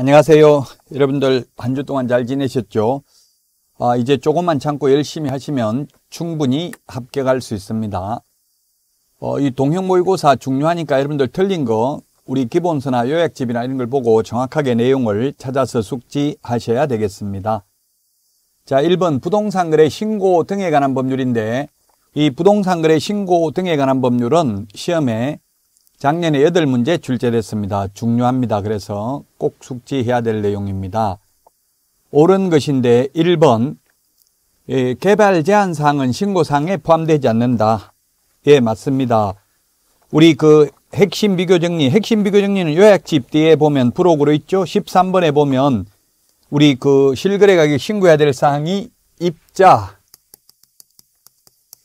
안녕하세요. 여러분들 한 주 동안 잘 지내셨죠? 아, 이제 조금만 참고 열심히 하시면 충분히 합격할 수 있습니다. 어, 이 동형 모의고사 중요하니까 여러분들 틀린 거 우리 기본서나 요약집이나 이런 걸 보고 정확하게 내용을 찾아서 숙지하셔야 되겠습니다. 자, 1번 부동산 거래 신고 등에 관한 법률인데 이 부동산 거래 신고 등에 관한 법률은 시험에 작년에 여덟 문제 출제됐습니다. 중요합니다. 그래서 꼭 숙지해야 될 내용입니다. 옳은 것인데 1번 예, 개발 제한 사항은 신고 사항에 포함되지 않는다. 예, 맞습니다. 우리 그 핵심 비교 정리, 핵심 비교 정리는 요약집 뒤에 보면 부록으로 있죠. 13번에 보면 우리 그 실거래 가격 신고해야 될 사항이 입자,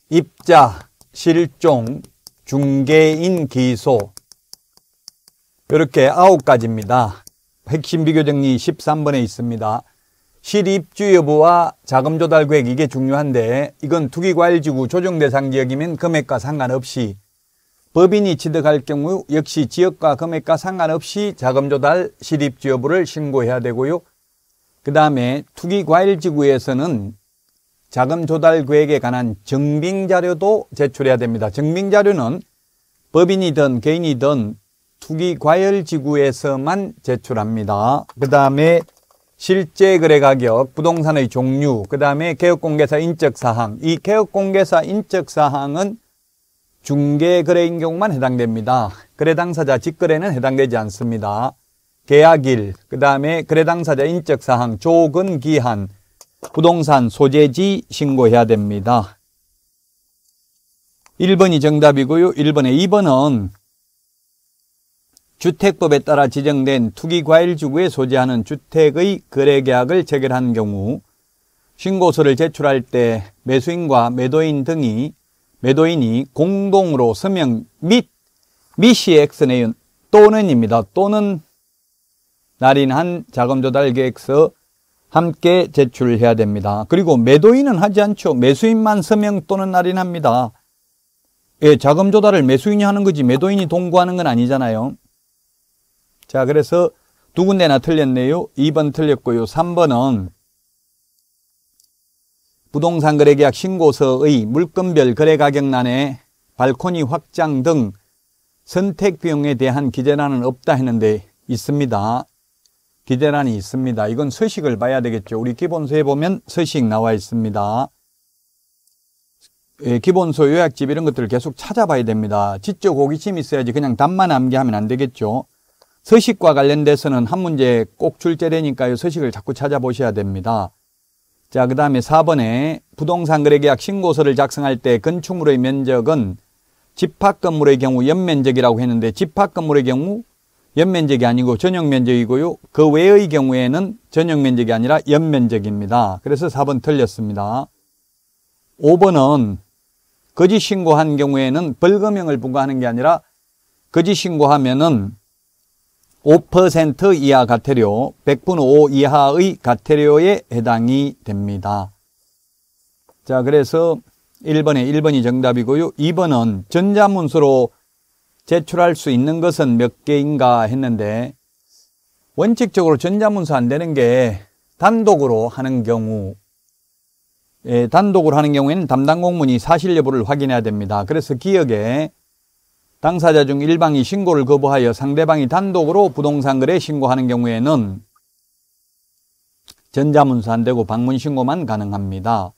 입자, 실종, 중개인 기소 이렇게 아홉 가지입니다. 핵심 비교 정리 13번에 있습니다. 실입주 여부와 자금 조달 계획 이게 중요한데 이건 투기과일지구 조정대상 지역이면 금액과 상관없이 법인이 취득할 경우 역시 지역과 금액과 상관없이 자금 조달 실입주 여부를 신고해야 되고요. 그 다음에 투기과일지구에서는 자금 조달 계획에 관한 증빙 자료도 제출해야 됩니다. 증빙 자료는 법인이든 개인이든 투기 과열 지구에서만 제출합니다. 그 다음에 실제 거래 가격, 부동산의 종류, 그 다음에 개업공개사 인적사항. 이 개업공개사 인적사항은 중개거래인 경우만 해당됩니다. 거래 당사자 직거래는 해당되지 않습니다. 계약일, 그 다음에 거래 당사자 인적사항, 조건 기한, 부동산 소재지 신고해야 됩니다. 1번이 정답이고요. 1번에 2번은 주택법에 따라 지정된 투기과일주구에 소재하는 주택의 거래계약을 체결한 경우 신고서를 제출할 때 매수인과 매도인 등이 매도인이 공동으로 서명 및 미시 엑스내윤 또는입니다. 또는 날인한 자금조달 계획서 함께 제출해야 됩니다. 그리고 매도인은 하지 않죠. 매수인만 서명 또는 날인합니다. 예, 자금 조달을 매수인이 하는 거지 매도인이 동구하는 건 아니잖아요. 자, 그래서 두 군데나 틀렸네요. 2번 틀렸고요. 3번은 부동산 거래계약 신고서의 물건별 거래가격란에 발코니 확장 등 선택비용에 대한 기재란은 없다 했는데 있습니다. 기재란이 있습니다. 이건 서식을 봐야 되겠죠. 우리 기본서에 보면 서식 나와 있습니다. 예, 기본서 요약집 이런 것들을 계속 찾아봐야 됩니다. 지적 호기심이 있어야지 그냥 답만 암기하면 안 되겠죠. 서식과 관련돼서는 한 문제 꼭 출제되니까요. 서식을 자꾸 찾아보셔야 됩니다. 자, 그 다음에 4번에 부동산 거래계약 신고서를 작성할 때 건축물의 면적은 집합 건물의 경우 연면적이라고 했는데 집합 건물의 경우 연면적이 아니고 전용면적이고요. 그 외의 경우에는 전용면적이 아니라 연면적입니다. 그래서 4번 틀렸습니다. 5번은 거짓 신고한 경우에는 벌금형을 부과하는 게 아니라 거짓 신고하면은 5% 이하 가태료, 100분 5 이하의 가태료에 해당이 됩니다. 자, 그래서 1번에 1번이 정답이고요. 2번은 전자문서로 제출할 수 있는 것은 몇 개인가 했는데 원칙적으로 전자문서 안 되는 게 단독으로 하는 경우 예, 단독으로 하는 경우에는 담당 공문이 사실 여부를 확인해야 됩니다. 그래서 기억에 당사자 중 일방이 신고를 거부하여 상대방이 단독으로 부동산 거래 신고하는 경우에는 전자문서 안 되고 방문 신고만 가능합니다.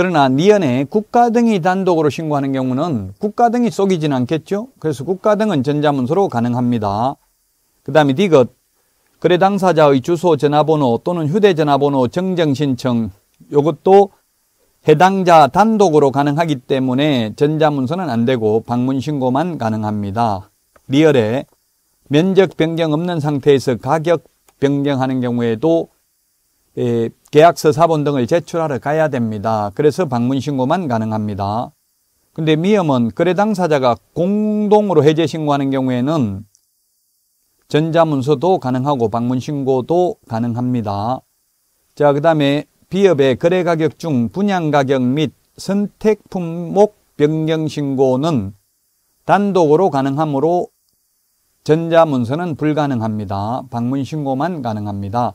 그러나 니연에 네 국가 등이 단독으로 신고하는 경우는 국가 등이 속이진 않겠죠. 그래서 국가 등은 전자문서로 가능합니다. 그 다음에 디귿 거래 당사자의 주소, 전화번호 또는 휴대전화번호 정정 신청 이것도 해당자 단독으로 가능하기 때문에 전자문서는 안 되고 방문 신고만 가능합니다. 리얼에 면적 변경 없는 상태에서 가격 변경하는 경우에도 예, 계약서 사본 등을 제출하러 가야 됩니다. 그래서 방문 신고만 가능합니다. 근데 미엄은 거래 당사자가 공동으로 해제 신고하는 경우에는 전자문서도 가능하고 방문 신고도 가능합니다. 자, 그 다음에 비협의 거래 가격 중 분양 가격 및 선택 품목 변경 신고는 단독으로 가능하므로 전자문서는 불가능합니다. 방문 신고만 가능합니다.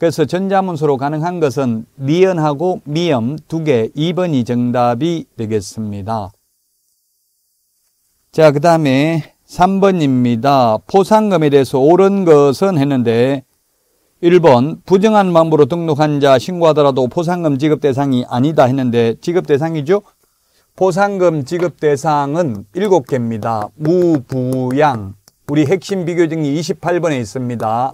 그래서 전자문서로 가능한 것은 미은하고 미음 두 개, 2번이 정답이 되겠습니다. 자, 그 다음에 3번입니다. 포상금에 대해서 옳은 것은 했는데 1번 부정한 마음으로 등록한 자 신고하더라도 포상금 지급 대상이 아니다 했는데 지급 대상이죠. 포상금 지급 대상은 7개입니다. 무부양 우리 핵심 비교정리 28번에 있습니다.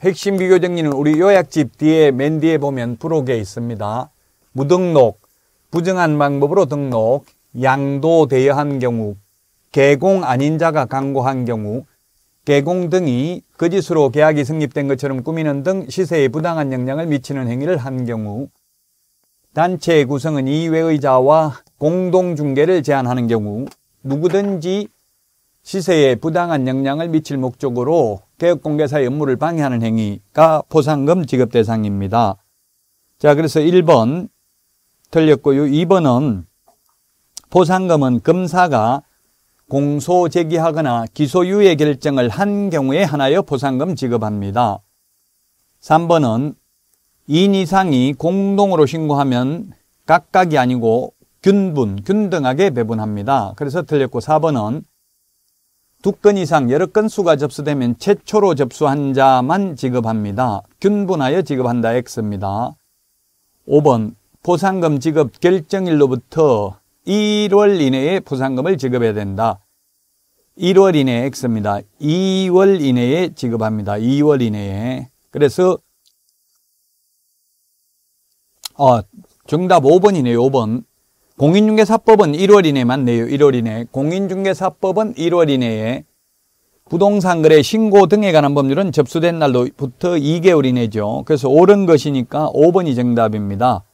핵심 비교 정리는 우리 요약집 뒤에 맨 뒤에 보면 부록에 있습니다. 무등록, 부정한 방법으로 등록, 양도 대여한 경우, 개공 아닌 자가 광고한 경우, 개공 등이 거짓으로 계약이 성립된 것처럼 꾸미는 등 시세에 부당한 영향을 미치는 행위를 한 경우, 단체의 구성은 이외의 자와 공동중개를 제한하는 경우, 누구든지 시세에 부당한 영향을 미칠 목적으로 개업공개사의 업무를 방해하는 행위가 보상금 지급 대상입니다. 자, 그래서 1번 틀렸고요. 2번은 보상금은 검사가 공소 제기하거나 기소유예 결정을 한 경우에 하나여 보상금 지급합니다. 3번은 2인 이상이 공동으로 신고하면 각각이 아니고 균분, 균등하게 배분합니다. 그래서 틀렸고 4번은 두건 이상 여러 건 수가 접수되면 최초로 접수한 자만 지급합니다. 균분하여 지급한다 X입니다. 5번 보상금 지급 결정일로부터 1월 이내에 보상금을 지급해야 된다. 1월 이내에 X입니다. 2월 이내에 지급합니다. 2월 이내에. 그래서 어, 정답 5번이네요. 5번. 공인중개사법은 1월 이내만 내요. 1월 이내. 공인중개사법은 1월 이내에 부동산 거래 신고 등에 관한 법률은 접수된 날로부터 2개월 이내죠. 그래서 옳은 것이니까 5번이 정답입니다.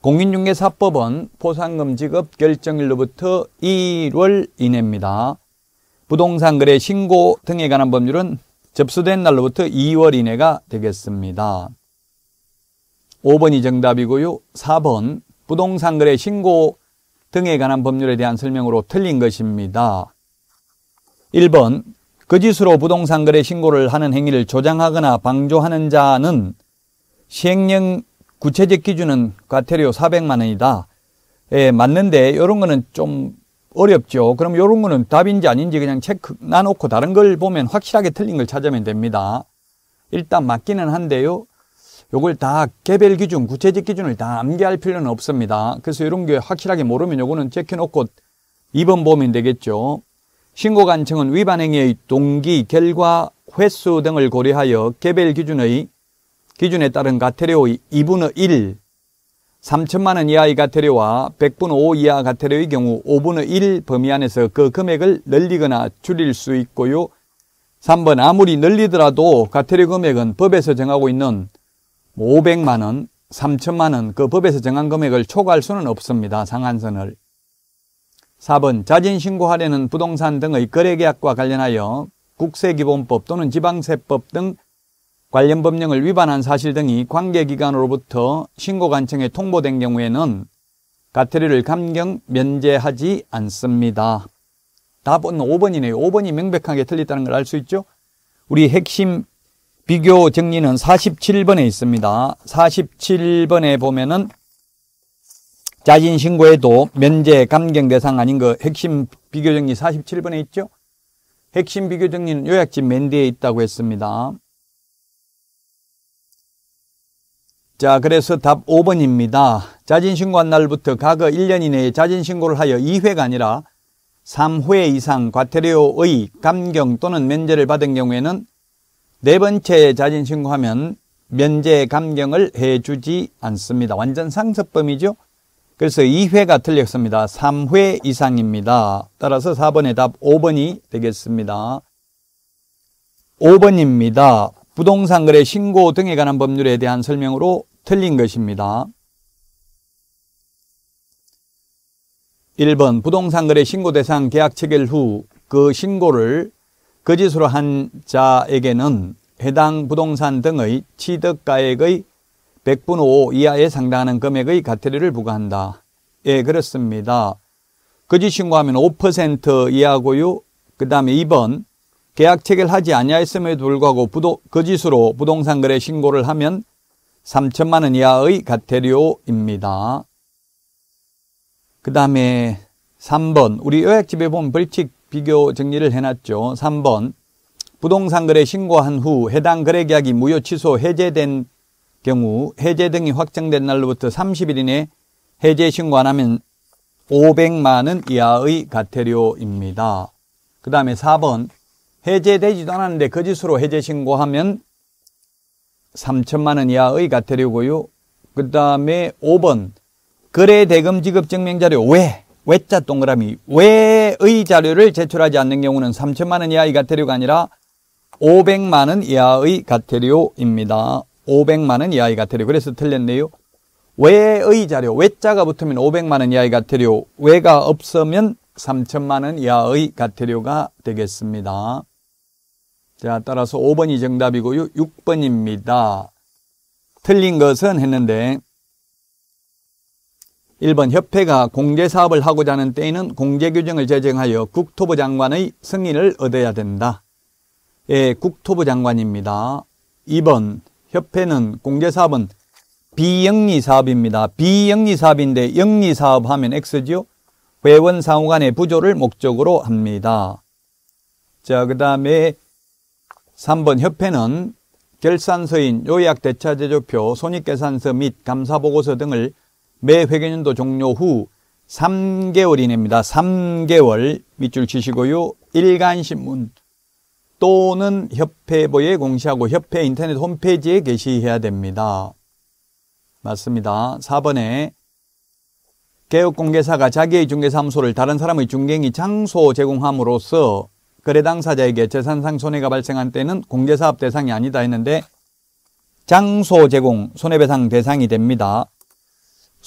공인중개사법은 포상금 지급 결정일로부터 1월 이내입니다. 부동산 거래 신고 등에 관한 법률은 접수된 날로부터 2월 이내가 되겠습니다. 5번이 정답이고요. 4번 부동산 거래 신고 등에 관한 법률에 대한 설명으로 틀린 것입니다. 1번 거짓으로 그 부동산 거래 신고를 하는 행위를 조장하거나 방조하는 자는 시행령 구체적 기준은 과태료 400만 원이다. 예, 맞는데 이런 거는 좀 어렵죠. 그럼 이런 거는 답인지 아닌지 그냥 체크 나놓고 다른 걸 보면 확실하게 틀린 걸 찾으면 됩니다. 일단 맞기는 한데요. 요걸 다 개별 기준, 구체적 기준을 다 암기할 필요는 없습니다. 그래서 이런 게 확실하게 모르면 요거는 제껴놓고 2번 보면 되겠죠. 신고간청은 위반행위의 동기, 결과, 횟수 등을 고려하여 개별 기준의 기준에 따른 가태료의 2분의 1, 3천만 원 이하의 가태료와 100분의 5 이하 가태료의 경우 5분의 1 범위 안에서 그 금액을 늘리거나 줄일 수 있고요. 3번 아무리 늘리더라도 가태료 금액은 법에서 정하고 있는 500만 뭐 원, 3천만 원 그 법에서 정한 금액을 초과할 수는 없습니다. 상한선을. 4번 자진신고하려는 부동산 등의 거래계약과 관련하여 국세기본법 또는 지방세법 등 관련 법령을 위반한 사실 등이 관계기관으로부터 신고관청에 통보된 경우에는 가태료를 감경 면제하지 않습니다. 답은 5번이네요. 5번이 명백하게 틀렸다는 걸 알 수 있죠? 우리 핵심 비교 정리는 47번에 있습니다. 47번에 보면은 자진신고에도 면제 감경 대상 아닌 거 그 핵심 비교 정리 47번에 있죠? 핵심 비교 정리는 요약집 맨 뒤에 있다고 했습니다. 자, 그래서 답 5번입니다. 자진신고한 날부터 과거 1년 이내에 자진신고를 하여 2회가 아니라 3회 이상 과태료의 감경 또는 면제를 받은 경우에는 네 번째 자진 신고하면 면제 감경을 해주지 않습니다. 완전 상습범이죠. 그래서 2회가 틀렸습니다. 3회 이상입니다. 따라서 4번의 답 5번이 되겠습니다. 5번입니다. 부동산 거래 신고 등에 관한 법률에 대한 설명으로 틀린 것입니다. 1번 부동산 거래 신고 대상 계약 체결 후 그 신고를 거짓으로 한 자에게는 해당 부동산 등의 취득가액의 100분 5 이하에 상당하는 금액의 과태료를 부과한다. 예, 그렇습니다. 거짓 신고하면 5% 이하고요. 그 다음에 2번 계약 체결하지 아니하였음에도 불구하고 부도, 거짓으로 부동산 거래 신고를 하면 3천만 원 이하의 과태료입니다. 그 다음에 3번 우리 요약집에 보면 벌칙 비교 정리를 해놨죠. 3번 부동산 거래 신고한 후 해당 거래 계약이 무효 취소 해제된 경우 해제 등이 확정된 날로부터 30일 이내 해제 신고 안 하면 500만 원 이하의 과태료입니다. 그 다음에 4번 해제되지도 않았는데 거짓으로 그 해제 신고하면 3천만 원 이하의 과태료고요. 그 다음에 5번 거래 대금 지급 증명 자료 왜 외자 동그라미 외의 자료를 제출하지 않는 경우는 3천만 원 이하의 과태료가 아니라 500만 원 이하의 과태료입니다 500만 원 이하의 과태료 그래서 틀렸네요. 외의 자료, 외자가 붙으면 500만 원 이하의 과태료 외가 없으면 3천만 원 이하의 과태료가 되겠습니다. 자, 따라서 5번이 정답이고요. 6번입니다. 틀린 것은 했는데 1번 협회가 공제사업을 하고자 하는 때에는 공제규정을 제정하여 국토부 장관의 승인을 얻어야 된다. 예, 국토부 장관입니다. 2번 협회는 공제사업은 비영리사업입니다. 비영리사업인데 영리사업 하면 X지요. 회원 상호 간의 부조를 목적으로 합니다. 자, 그 다음에 3번 협회는 결산서인 요약대차제조표, 손익계산서 및 감사보고서 등을 매회계년도 종료 후 3개월 이내입니다. 3개월 밑줄 치시고요. 일간신문 또는 협회보에 공시하고 협회 인터넷 홈페이지에 게시해야 됩니다. 맞습니다. 4번에 개업공개사가 자기의 중개사무소를 다른 사람의 중개행위 장소 제공함으로써 거래 당사자에게 재산상 손해가 발생한 때는 공개사업 대상이 아니다 했는데 장소 제공 손해배상 대상이 됩니다.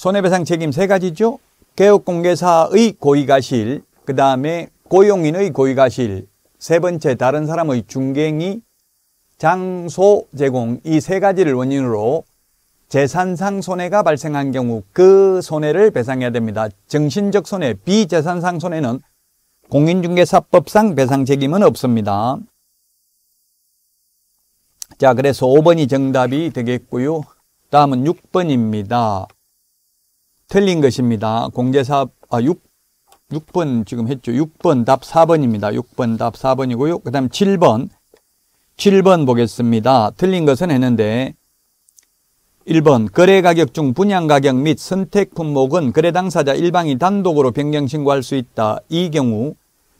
손해배상 책임 세 가지죠. 개업공개사의 고의가실, 그 다음에 고용인의 고의가실, 세 번째 다른 사람의 중갱이, 장소 제공 이 세 가지를 원인으로 재산상 손해가 발생한 경우 그 손해를 배상해야 됩니다. 정신적 손해, 비재산상 손해는 공인중개사법상 배상 책임은 없습니다. 자, 그래서 5번이 정답이 되겠고요. 다음은 6번입니다. 틀린 것입니다. 공제사업 아, 6, 6번 지금 했죠. 6번 답 4번입니다. 6번 답 4번이고요. 그 다음 7번 7번 보겠습니다. 틀린 것은 했는데 1번 거래 가격 중 분양 가격 및 선택 품목은 거래 당사자 일방이 단독으로 변경 신고할 수 있다. 이 경우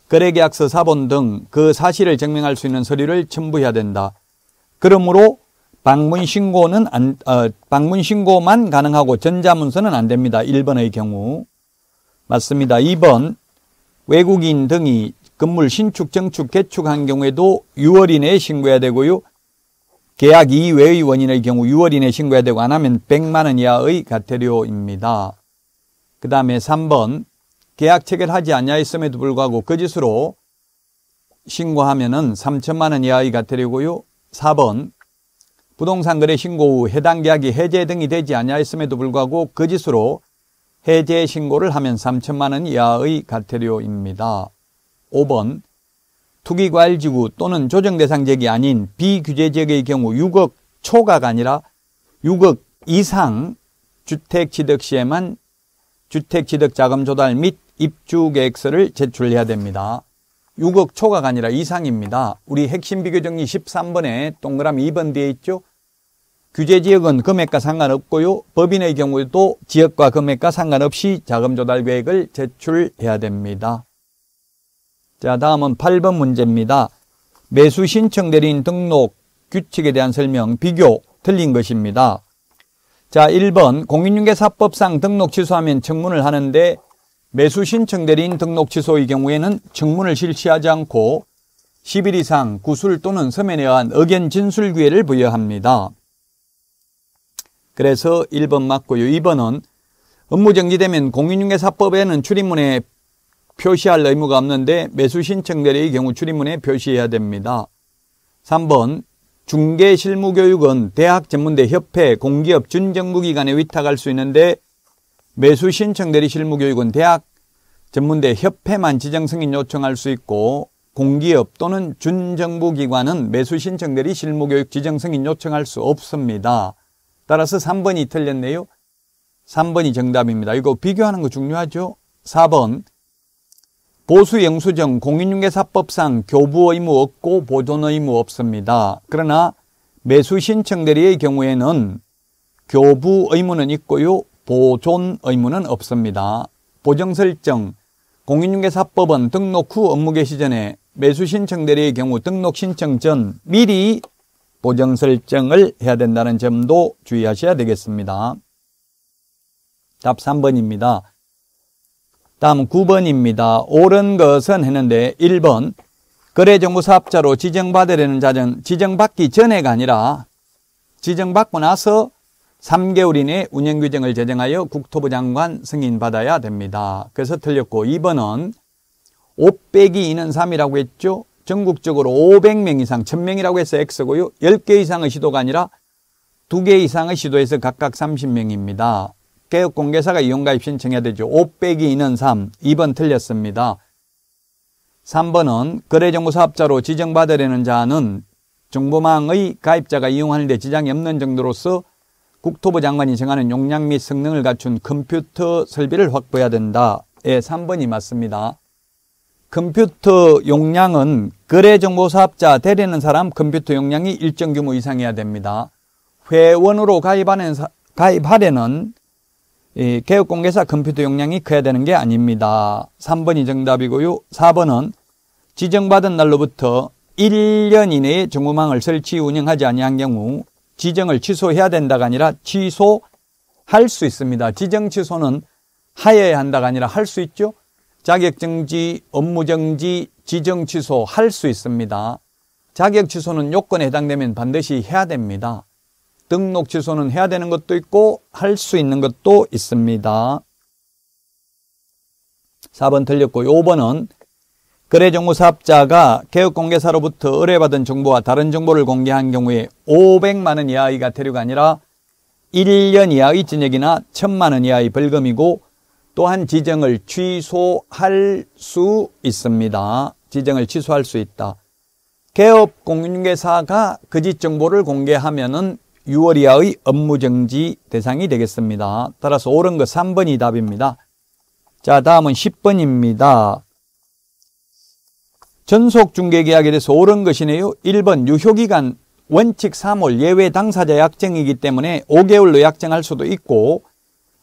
거래 계약서 사본 등 그 사실을 증명할 수 있는 서류를 첨부해야 된다. 그러므로 방문 신고는 안, 어, 방문 신고만 가능하고 전자문서는 안 됩니다. 1번의 경우. 맞습니다. 2번 외국인 등이 건물 신축, 정축, 개축한 경우에도 6월 이내에 신고해야 되고요. 계약 이외의 원인의 경우 6월 이내에 신고해야 되고 안 하면 100만 원 이하의 과태료입니다. 그 다음에 3번 계약 체결하지 않냐했음에도 불구하고 거짓으로 신고하면 은 3천만 원 이하의 과태료고요. 4번 부동산 거래 신고 후 해당 계약이 해제 등이 되지 아니하였음에도 불구하고 거짓으로 그 해제 신고를 하면 3천만 원 이하의 과태료입니다. 5번 투기과열지구 또는 조정대상 지역이 아닌 비규제 지역의 경우 6억 초과가 아니라 6억 이상 주택취득 시에만 주택취득 자금 조달 및 입주 계획서를 제출해야 됩니다. 6억 초과가 아니라 이상입니다. 우리 핵심 비교 정리 13번에 동그라미 2번 뒤에 있죠? 규제 지역은 금액과 상관없고요. 법인의 경우도 지역과 금액과 상관없이 자금 조달 계획을 제출해야 됩니다. 자, 다음은 8번 문제입니다. 매수 신청 대리인 등록 규칙에 대한 설명 비교 틀린 것입니다. 자, 1번 공인중개사법상 등록 취소하면 청문을 하는데 매수 신청 대리인 등록 취소의 경우에는 청문을 실시하지 않고 10일 이상 구술 또는 서면에 의한 의견 진술 기회를 부여합니다. 그래서 1번 맞고요. 2번은 업무 정지되면 공인중개사법에는 출입문에 표시할 의무가 없는데 매수 신청자리의 경우 출입문에 표시해야 됩니다. 3번 중개실무교육은 대학 전문대 협회 공기업 준정부기관에 위탁할 수 있는데 매수 신청대리 실무교육은 대학 전문대 협회만 지정 승인 요청할 수 있고 공기업 또는 준정부기관은 매수 신청대리 실무교육 지정 승인 요청할 수 없습니다. 따라서 3번이 틀렸네요. 3번이 정답입니다. 이거 비교하는 거 중요하죠. 4번 보수영수증 공인중개사법상 교부 의무 없고 보존 의무 없습니다. 그러나 매수 신청 대리의 경우에는 교부 의무는 있고요. 보존 의무는 없습니다. 보정 설정 공인중개사법은 등록 후 업무 개시 전에 매수 신청 대리의 경우 등록 신청 전 미리 보정 설정을 해야 된다는 점도 주의하셔야 되겠습니다. 답 3번입니다. 다음 9번입니다. 옳은 것은 했는데 1번 거래정보 사업자로 지정받으려는 자는 지정받기 전에가 아니라 지정받고 나서 3개월 이내 운영규정을 제정하여 국토부 장관 승인받아야 됩니다. 그래서 틀렸고 2번은 5 빼기 2는 3이라고 했죠. 전국적으로 500명 이상, 1000명이라고 해서 X고요. 10개 이상의 시도가 아니라 2개 이상의 시도에서 각각 30명입니다. 개업공개사가 이용가입 신청해야 되죠. 5 빼기 2는 3, 2번 틀렸습니다. 3번은 거래정보사업자로 지정받으려는 자는 정보망의 가입자가 이용하는 데 지장이 없는 정도로서 국토부 장관이 정하는 용량 및 성능을 갖춘 컴퓨터 설비를 확보해야 된다. 예, 3번이 맞습니다. 컴퓨터 용량은 거래 정보 사업자 되려는 사람 컴퓨터 용량이 일정 규모 이상이어야 됩니다. 회원으로 가입하는 사, 가입하려는 이 개업 공개사 컴퓨터 용량이 커야 되는 게 아닙니다. 3번이 정답이고요. 4번은 지정받은 날로부터 1년 이내에 정보망을 설치 운영하지 아니한 경우 지정을 취소해야 된다가 아니라 취소할 수 있습니다. 지정 취소는 하여야 한다가 아니라 할 수 있죠. 자격정지, 업무정지, 지정취소 할 수 있습니다. 자격취소는 요건에 해당되면 반드시 해야 됩니다. 등록 취소는 해야 되는 것도 있고 할 수 있는 것도 있습니다. 4번 틀렸고 5번은 거래정보사업자가 개업공개사로부터 의뢰받은 정보와 다른 정보를 공개한 경우에 500만 원 이하의 과태료가 아니라 1년 이하의 징역이나 1000만 원 이하의 벌금이고 또한 지정을 취소할 수 있습니다. 지정을 취소할 수 있다. 개업 공인중개사가 거짓 그 정보를 공개하면은 6월 이하의 업무 정지 대상이 되겠습니다. 따라서 옳은 것 3번이 답입니다. 자, 다음은 10번입니다. 전속 중개 계약에 대해서 옳은 것이네요. 1번 유효기간 원칙 3월 예외 당사자 약정이기 때문에 5개월로 약정할 수도 있고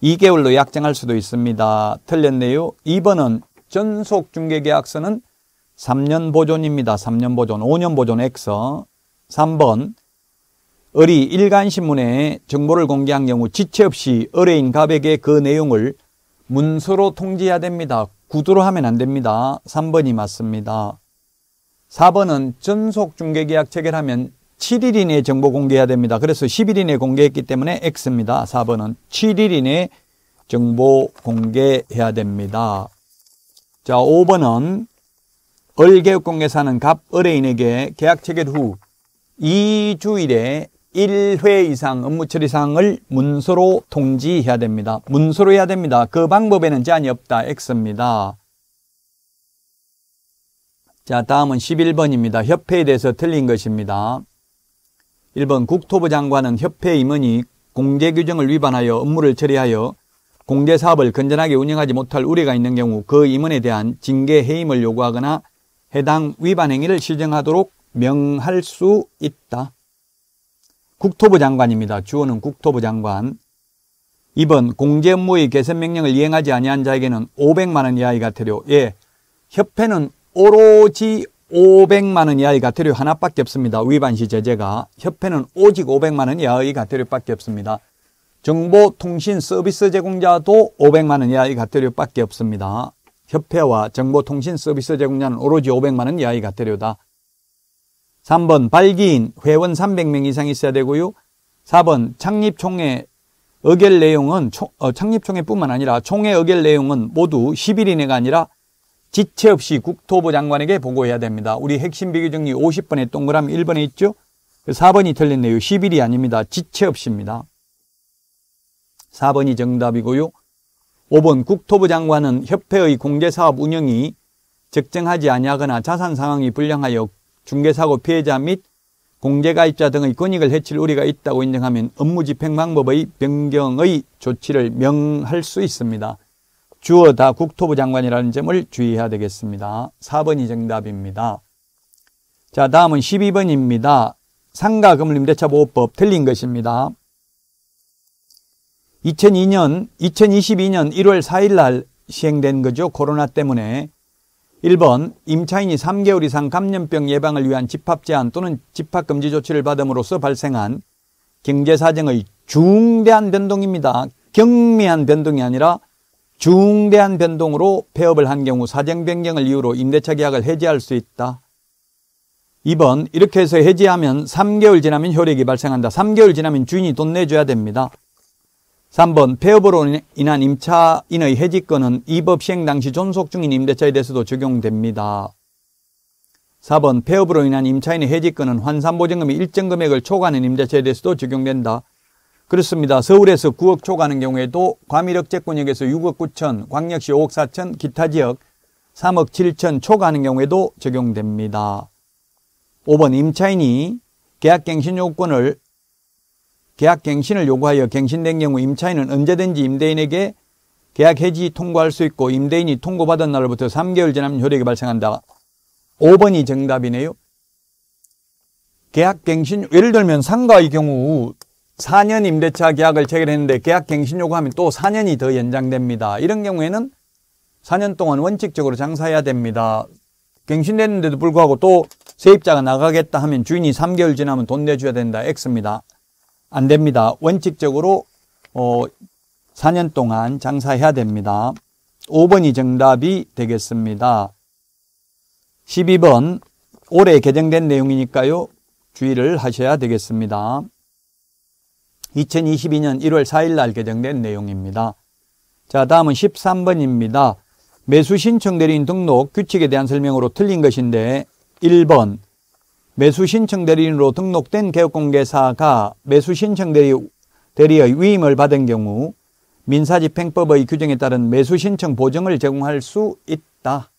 2개월로 약정할 수도 있습니다. 틀렸네요. 2번은 전속 중개계약서는 3년 보존입니다. 3년 보존, 5년 보존 X. 3번 을이 일간신문에 정보를 공개한 경우 지체 없이 의인 갑에게 그 내용을 문서로 통지해야 됩니다. 구두로 하면 안 됩니다. 3번이 맞습니다. 4번은 전속 중개계약 체결하면 7일 이내에 정보 공개해야 됩니다. 그래서 10일 이내에 공개했기 때문에 X입니다. 4번은 7일 이내에 정보 공개해야 됩니다. 자, 5번은 을개혁공개사는 갑, 을의인에게 계약 체결 후 2주일에 1회 이상 업무 처리 사항을 문서로 통지해야 됩니다. 문서로 해야 됩니다. 그 방법에는 제한이 없다. X입니다. 자, 다음은 11번입니다. 협회에 대해서 틀린 것입니다. 1번 국토부 장관은 협회 임원이 공제 규정을 위반하여 업무를 처리하여 공제 사업을 건전하게 운영하지 못할 우려가 있는 경우 그 임원에 대한 징계 해임을 요구하거나 해당 위반 행위를 시정하도록 명할 수 있다. 국토부 장관입니다. 주어는 국토부 장관. 2번 공제 업무의 개선 명령을 이행하지 아니한 자에게는 500만 원 이하의 과태료. 예. 협회는 오로지 500만 원 이하의 과태료 하나밖에 없습니다. 위반 시 제재가 협회는 오직 500만 원 이하의 과태료밖에 없습니다. 정보통신 서비스 제공자도 500만 원 이하의 과태료밖에 없습니다. 협회와 정보통신 서비스 제공자는 오로지 500만 원 이하의 과태료다. 3번 발기인 회원 300명 이상 있어야 되고요. 4번 창립총회 의결 내용은 어, 창립총회뿐만 아니라 총회 의결 내용은 모두 10일 이내가 아니라 지체 없이 국토부 장관에게 보고해야 됩니다. 우리 핵심 비교정리 50번에 동그라미 1번에 있죠? 4번이 그 틀렸네요. 10일이 아닙니다. 지체 없입니다. 4번이 정답이고요. 5번 국토부 장관은 협회의 공제사업 운영이 적정하지 아니하거나 자산 상황이 불량하여 중개사고 피해자 및 공제가입자 등의 권익을 해칠 우려가 있다고 인정하면 업무집행 방법의 변경의 조치를 명할 수 있습니다. 주어 다 국토부 장관이라는 점을 주의해야 되겠습니다. 4번이 정답입니다. 자, 다음은 12번입니다. 상가금림대차보호법 틀린 것입니다. 2002년, 2022년 1월 4일 날 시행된 거죠. 코로나 때문에. 1번 임차인이 3개월 이상 감염병 예방을 위한 집합 제한 또는 집합 금지 조치를 받음으로써 발생한 경제 사정의 중대한 변동입니다. 경미한 변동이 아니라 중대한 변동으로 폐업을 한 경우 사정 변경을 이유로 임대차 계약을 해지할 수 있다. 2번 이렇게 해서 해지하면 3개월 지나면 효력이 발생한다. 3개월 지나면 주인이 돈 내줘야 됩니다. 3번 폐업으로 인한 임차인의 해지권은 이 법 시행 당시 존속 중인 임대차에 대해서도 적용됩니다. 4번 폐업으로 인한 임차인의 해지권은 환산보증금이 일정 금액을 초과하는 임대차에 대해서도 적용된다. 그렇습니다. 서울에서 9억 초과하는 경우에도 과밀억제권역에서 6억 9천, 광역시 5억 4천, 기타 지역 3억 7천 초과하는 경우에도 적용됩니다. 5번 임차인이 계약갱신 요건을 계약갱신을 요구하여 갱신된 경우 임차인은 언제든지 임대인에게 계약 해지 통고할 수 있고 임대인이 통고받은 날로부터 3개월 지나면 효력이 발생한다. 5번이 정답이네요. 계약갱신 예를 들면 상가의 경우 4년 임대차 계약을 체결했는데 계약 갱신 요구하면 또 4년이 더 연장됩니다. 이런 경우에는 4년 동안 원칙적으로 장사해야 됩니다. 갱신됐는데도 불구하고 또 세입자가 나가겠다 하면 주인이 3개월 지나면 돈 내줘야 된다. X입니다. 안 됩니다. 원칙적으로 어 4년 동안 장사해야 됩니다. 5번이 정답이 되겠습니다. 12번 올해 개정된 내용이니까요. 주의를 하셔야 되겠습니다. 2022년 1월 4일 날 개정된 내용입니다. 자, 다음은 13번입니다. 매수 신청 대리인 등록 규칙에 대한 설명으로 틀린 것인데 1번 매수 신청 대리인으로 등록된 개업공개사가 매수 신청 대리, 의 위임을 받은 경우 민사집행법의 규정에 따른 매수 신청 보증을 제공할 수 있다.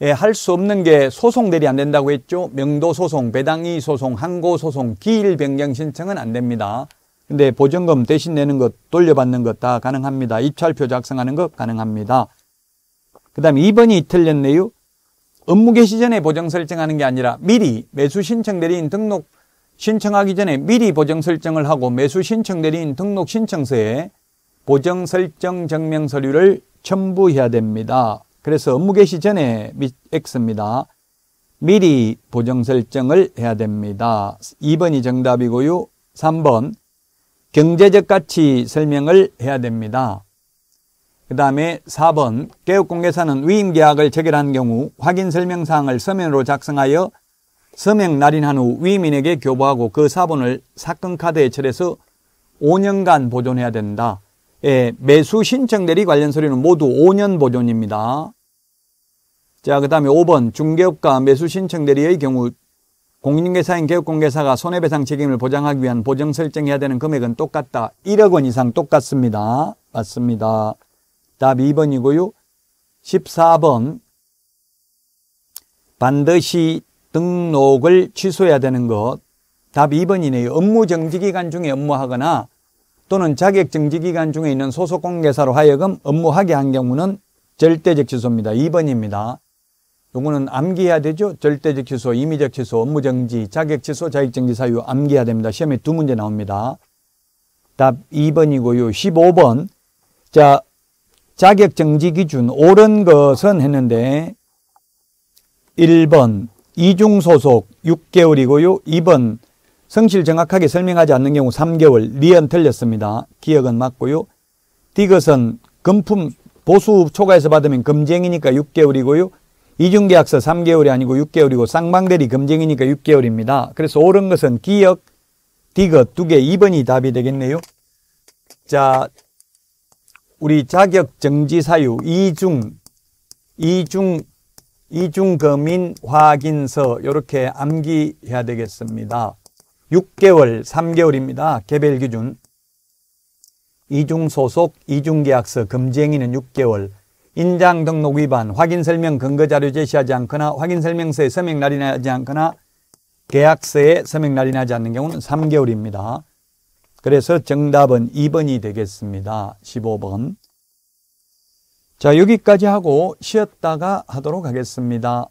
예, 할 수 없는 게 소송 대리 안 된다고 했죠. 명도 소송, 배당이 소송, 항고 소송, 기일 변경 신청은 안 됩니다. 근데 보증금 대신 내는 것, 돌려받는 것 다 가능합니다. 입찰표 작성하는 것 가능합니다. 그 다음에 2번이 틀렸네요. 업무 개시 전에 보정 설정하는 게 아니라 미리 매수 신청 대리인 등록 신청하기 전에 미리 보정 설정을 하고 매수 신청 대리인 등록 신청서에 보정 설정 증명 서류를 첨부해야 됩니다. 그래서 업무 개시 전에 X입니다. 미리 보정 설정을 해야 됩니다. 2번이 정답이고요. 3번 경제적 가치 설명을 해야 됩니다. 그 다음에 4번 개업공개사는 위임계약을 체결한 경우 확인 설명사항을 서면으로 작성하여 서명 날인한 후 위임인에게 교부하고 그 사본을 사건카드에 철해서 5년간 보존해야 된다. 예, 매수 신청 대리 관련 서류는 모두 5년 보존입니다. 자, 그 다음에 5번 중개업과 매수 신청 대리의 경우 공인중개사인 개업공개사가 손해배상 책임을 보장하기 위한 보정 설정해야 되는 금액은 똑같다. 1억 원 이상 똑같습니다. 맞습니다. 답 2번이고요. 14번 반드시 등록을 취소해야 되는 것. 답 2번이네요. 업무 정지기간 중에 업무하거나 또는 자격 정지기간 중에 있는 소속공개사로 하여금 업무하게 한 경우는 절대적 취소입니다. 2번입니다. 요거는 암기해야 되죠. 절대적 취소, 임의적 취소, 업무정지, 자격취소, 자격정지 사유 암기해야 됩니다. 시험에 두 문제 나옵니다. 답 2번이고요. 15번. 자, 자격정지 기준 옳은 것은 했는데 1번 이중소속 6개월이고요. 2번 성실 정확하게 설명하지 않는 경우 3개월 리언 틀렸습니다. 기억은 맞고요. 디것은 금품 보수 초과해서 받으면 금쟁이니까 6개월이고요. 이중계약서 3개월이 아니고 6개월이고 쌍방대리 검증이니까 6개월입니다. 그래서 옳은 것은 기역, 디귿 두개 2번이 답이 되겠네요. 자, 우리 자격 정지 사유 이중 이중 이중검인 확인서 이렇게 암기해야 되겠습니다. 6개월, 3개월입니다. 개별 기준. 이중소속, 이중계약서, 금쟁이는 6개월, 인장 등록 위반, 확인 설명 근거 자료 제시하지 않거나 확인 설명서에 서명 날인하지 않거나 계약서에 서명 날인하지 않는 경우는 3개월입니다. 그래서 정답은 2번이 되겠습니다. 15번. 자, 여기까지 하고 쉬었다가 하도록 하겠습니다.